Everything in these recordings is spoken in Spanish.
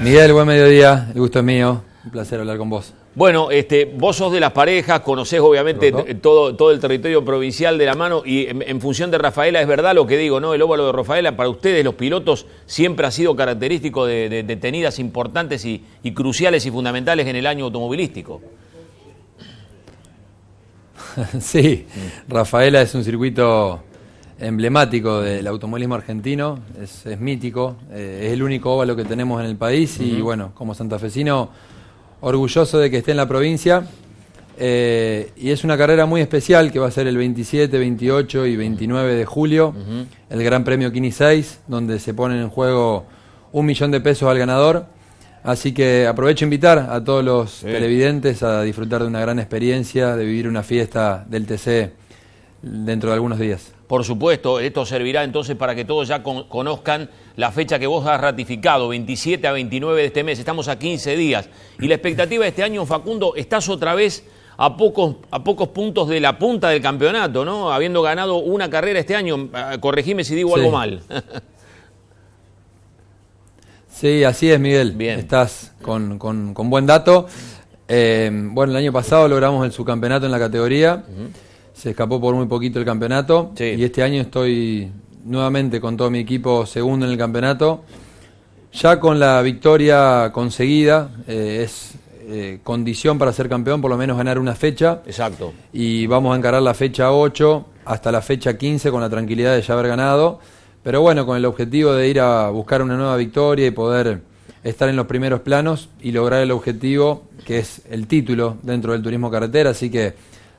Miguel, buen mediodía, el gusto es mío, un placer hablar con vos. Bueno, este, vos sos de las parejas, conocés obviamente todo, todo el territorio provincial de la mano y en, función de Rafaela es verdad lo que digo, ¿no? El óvalo de Rafaela para ustedes, los pilotos, siempre ha sido característico de, de, tenidas importantes y, y, cruciales y fundamentales en el año automovilístico. Sí, Rafaela es un circuito emblemático del automovilismo argentino, es, mítico, eh, es el único óvalo que tenemos en el país y bueno, como santafesino, orgulloso de que esté en la provincia. Eh, y es una carrera muy especial que va a ser el 27, 28 y 29 de julio, el Gran Premio Kini 6, donde se pone en juego un millón de pesos al ganador. Así que aprovecho invitar a todos los televidentes a disfrutar de una gran experiencia, de vivir una fiesta del TC dentro de algunos días. Por supuesto, esto servirá entonces para que todos ya conozcan la fecha que vos has ratificado, 27 a 29 de este mes, estamos a 15 días. Y la expectativa de este año, Facundo, estás otra vez a pocos, a pocos puntos de la punta del campeonato, ¿no? Habiendo ganado una carrera este año, ah, corregime si digo algo mal. sí, así es, Miguel. Bien. Estás con, buen dato. Eh, bueno, el año pasado logramos el subcampeonato en la categoría se escapó por muy poquito el campeonato y este año estoy nuevamente con todo mi equipo segundo en el campeonato. Ya con la victoria conseguida eh, es eh, condición para ser campeón, por lo menos ganar una fecha. Exacto. Y vamos a encarar la fecha 8 hasta la fecha 15 con la tranquilidad de ya haber ganado. Pero bueno, con el objetivo de ir a buscar una nueva victoria y poder estar en los primeros planos y lograr el objetivo que es el título dentro del turismo carretera. Así que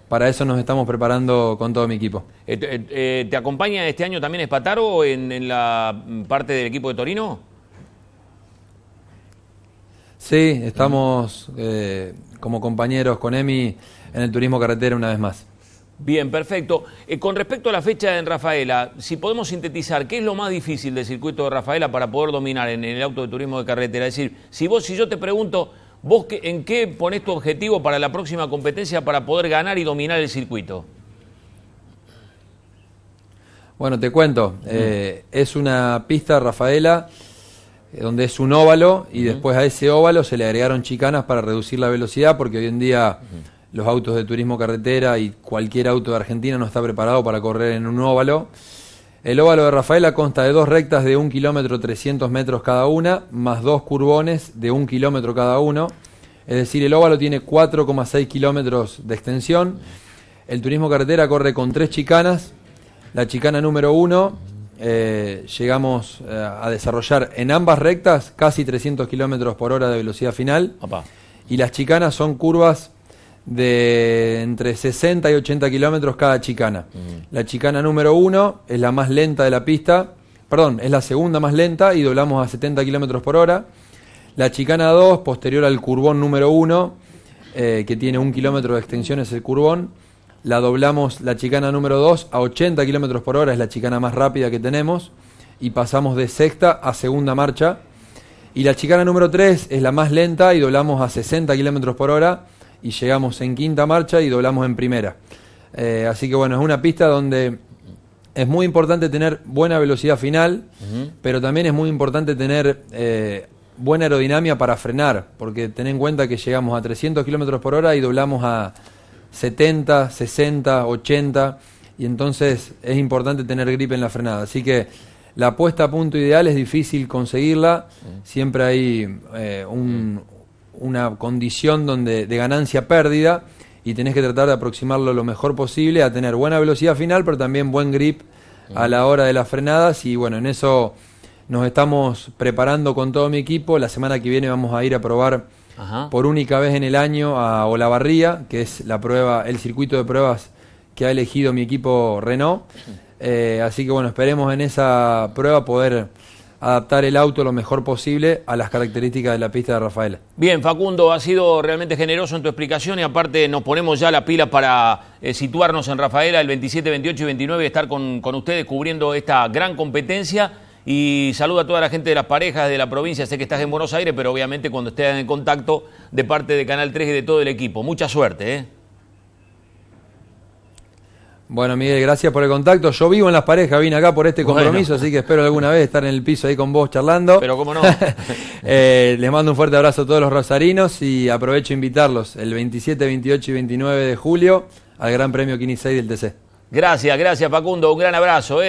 para eso nos estamos preparando con todo mi equipo. Eh, eh, eh, ¿Te acompaña este año también Espataro en, la parte del equipo de Torino? Sí, estamos como compañeros con Emi en el turismo carretera una vez más. Bien, perfecto. con respecto a la fecha en Rafaela, si podemos sintetizar, ¿qué es lo más difícil del circuito de Rafaela para poder dominar en el auto de turismo de carretera? Es decir, si vos, si yo te pregunto, ¿Vos en qué pones tu objetivo para la próxima competencia para poder ganar y dominar el circuito? Bueno, te cuento. Eh, es una pista, Rafaela, eh, donde es un óvalo y después a ese óvalo se le agregaron chicanas para reducir la velocidad porque hoy en día... Los autos de turismo carretera y cualquier auto de Argentina no está preparado para correr en un óvalo. El óvalo de Rafaela consta de dos rectas de 1 kilómetro 300 metros cada una, más dos curbones de un kilómetro cada uno. Es decir, el óvalo tiene 4,6 kilómetros de extensión. El turismo carretera corre con tres chicanas. La chicana número uno eh, llegamos eh, a desarrollar en ambas rectas casi 300 kilómetros por hora de velocidad final. Y las chicanas son curvas de entre 60 y 80 kilómetros cada chicana. Mm. La chicana número uno es la más lenta de la pista, perdón, es la segunda más lenta y doblamos a 70 kilómetros por hora. La chicana 2, posterior al curbón número 1, eh, que tiene un kilómetro de extensión, es el curbón. La doblamos, la chicana número 2, a 80 kilómetros por hora, es la chicana más rápida que tenemos. Y pasamos de sexta a segunda marcha. Y la chicana número 3 es la más lenta y doblamos a 60 kilómetros por hora y llegamos en quinta marcha y doblamos en primera. Eh, así que bueno, es una pista donde es muy importante tener buena velocidad final, pero también es muy importante tener eh, buena aerodinámica para frenar, porque ten en cuenta que llegamos a 300 kilómetros por hora y doblamos a 70, 60, 80, y entonces es importante tener gripe en la frenada. Así que la puesta a punto ideal es difícil conseguirla, siempre hay eh, un, una condición donde, de ganancia-pérdida y tenés que tratar de aproximarlo lo mejor posible a tener buena velocidad final, pero también buen grip a la hora de las frenadas y bueno, en eso nos estamos preparando con todo mi equipo. La semana que viene vamos a ir a probar por única vez en el año a Olavarría, que es la prueba, el circuito de pruebas que ha elegido mi equipo Renault. Eh, así que bueno, esperemos en esa prueba poder adaptar el auto lo mejor posible a las características de la pista de Rafaela. Bien, Facundo, ha sido realmente generoso en tu explicación y aparte nos ponemos ya la pila para eh, situarnos en Rafaela el 27, 28 y 29 y estar con, ustedes cubriendo esta gran competencia. Y saluda a toda la gente de las parejas de la provincia. Sé que estás en Buenos Aires, pero obviamente cuando estés en contacto de parte de Canal 3 y de todo el equipo. Mucha suerte, ¿eh? Bueno, Miguel, gracias por el contacto. Yo vivo en las parejas, vine acá por este compromiso, así que espero alguna vez estar en el piso ahí con vos charlando. Pero cómo no. Eh, les mando un fuerte abrazo a todos los rosarinos y aprovecho invitarlos el 27, 28 y 29 de julio al Gran Premio Quinisei del TC. Gracias, gracias Facundo, un gran abrazo. Eh.